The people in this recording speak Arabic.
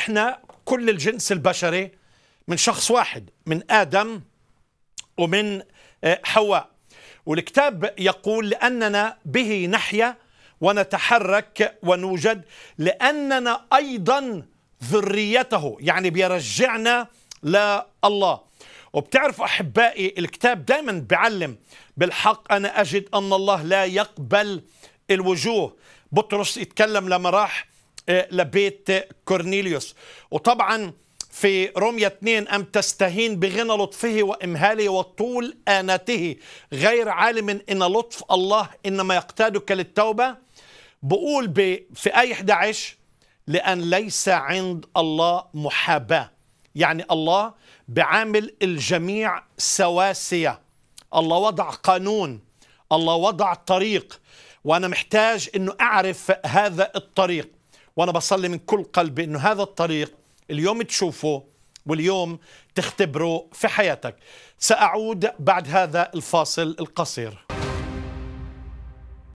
احنا كل الجنس البشري من شخص واحد من ادم ومن آه، حواء والكتاب يقول لاننا به نحيا ونتحرك ونوجد لاننا ايضا ذريته يعني بيرجعنا لله وبتعرف احبائي الكتاب دائما بيعلم بالحق انا اجد ان الله لا يقبل الوجوه بطرس يتكلم لما راح آه، لبيت كورنيليوس وطبعا في رمية 2 أم تستهين بغنى لطفه وإمهاله وطول آناته غير عالم إن لطف الله إنما يقتادك للتوبة بقول في آية 11 لأن ليس عند الله محاباة يعني الله بعامل الجميع سواسية الله وضع قانون الله وضع طريق وأنا محتاج أنه أعرف هذا الطريق وأنا بصلي من كل قلبي أنه هذا الطريق اليوم تشوفه واليوم تختبره في حياتك سأعود بعد هذا الفاصل القصير